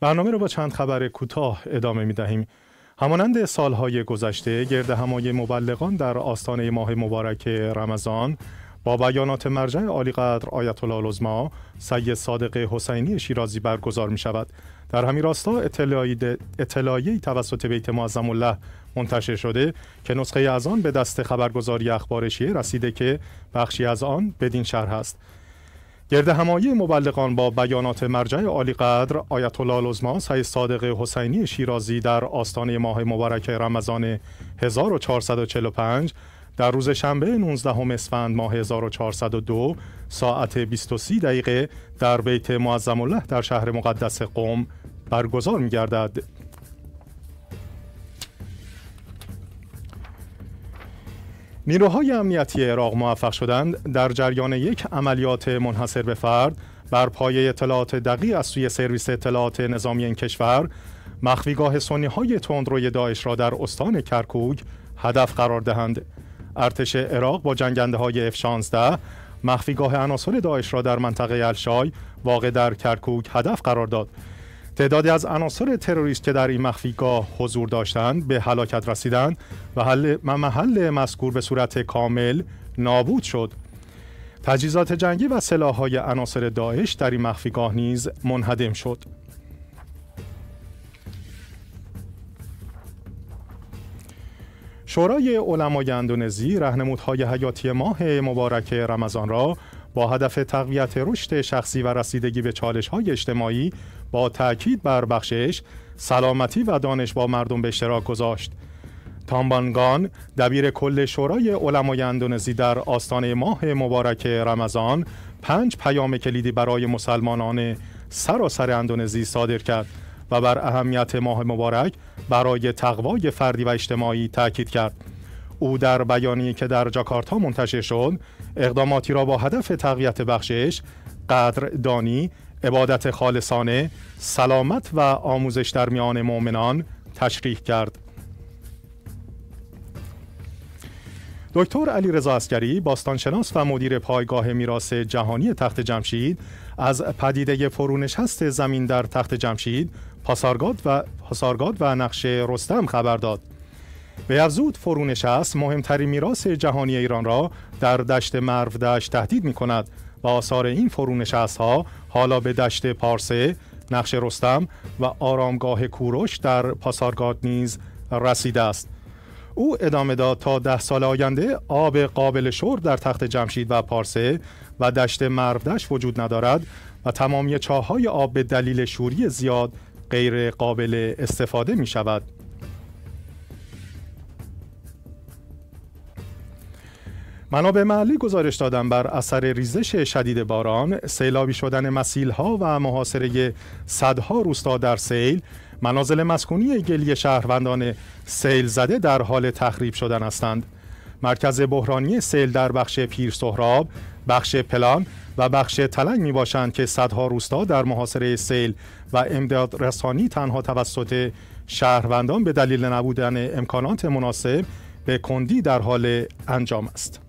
برنامه رو با چند خبر کوتاه ادامه می دهیم. همانند سالهای گذشته گرد همای مبلغان در آستانه ماه مبارک رمضان با بیانات مرجع عالیقدر آیت الله العظما سید صادق حسینی شیرازی برگزار می شود در همین راستا اطلاعی توسط بیت معظم الله منتشر شده که نسخه از آن به دست خبرگزاری اخبار شیعه رسیده که بخشی از آن بدین شهر است. گرد همایی مبلغان با بیانات مرجع عالی قدر آیت الله العظما سید صادق حسینی شیرازی در آستانه ماه مبارک رمضان 1445 در روز شنبه 19 اسفند ماه 1402 ساعت 23 دقیقه در بیت معظم الله در شهر مقدس قم برگزار می نیروهای امنیتی عراق موفق شدند در جریان یک عملیات منحصر به فرد بر پایه اطلاعات دقیق از سوی سرویس اطلاعات نظامی این کشور مخفیگاه سنی های تندروی داعش را در استان کرکوک هدف قرار دهند ارتش عراق با جنگنده های F-16 مخفیگاه عناصر داعش را در منطقه الشای واقع در کرکوک هدف قرار داد تعدادی از عناصر تروریست که در این مخفیگاه حضور داشتند به هلاکت رسیدند و محل مذکور به صورت کامل نابود شد تجهیزات جنگی و سلاح‌های عناصر داعش در این مخفیگاه نیز منهدم شد شورای علمای اندونزی رهنمودهای حیاتی ماه مبارک رمضان را با هدف تقویت رشد شخصی و رسیدگی به چالش های اجتماعی با تاکید بر بخشش سلامتی و دانش با مردم به اشتراک گذاشت تامبانگان دبیر کل شورای علمای اندونزی در آستانه ماه مبارک رمضان پنج پیام کلیدی برای مسلمانان سراسر اندونزی صادر کرد و بر اهمیت ماه مبارک برای تقوای فردی و اجتماعی تاکید کرد او در بیانی که در جاکارتا منتشر شد اقداماتی را با هدف تقویت بخشش قدردانی عبادت خالصانه سلامت و آموزش در میان مؤمنان تشریح کرد دکتر علی رضا اسکری باستانشناس و مدیر پایگاه میراث جهانی تخت جمشید از پدیده فرونشست زمین در تخت جمشید پاسارگاد و پاسارگاد و نقش رستم خبر داد به افزود فرونشست مهمترین میراث جهانی ایران را در دشت مرودشت تهدید می کند و آثار این فرون ها حالا به دشت پارسه، نقش رستم و آرامگاه کوروش در پاسارگاد نیز رسیده است. او ادامه داد تا ده سال آینده آب قابل شور در تخت جمشید و پارسه و دشت مرودشت وجود ندارد و تمامی چاه‌های آب به دلیل شوری زیاد غیر قابل استفاده می شود. منابع محلی گزارش دادن بر اثر ریزش شدید باران، سیلابی شدن ها و محاصره صدها روستا در سیل، منازل مسکونی گلی شهروندان سیل زده در حال تخریب شدن هستند. مرکز بحرانی سیل در بخش پیر سهراب، بخش پلان و بخش تلنگ می باشند که صدها روستا در محاصره سیل و امداد رسانی تنها توسط شهروندان به دلیل نبودن امکانات مناسب به کندی در حال انجام است.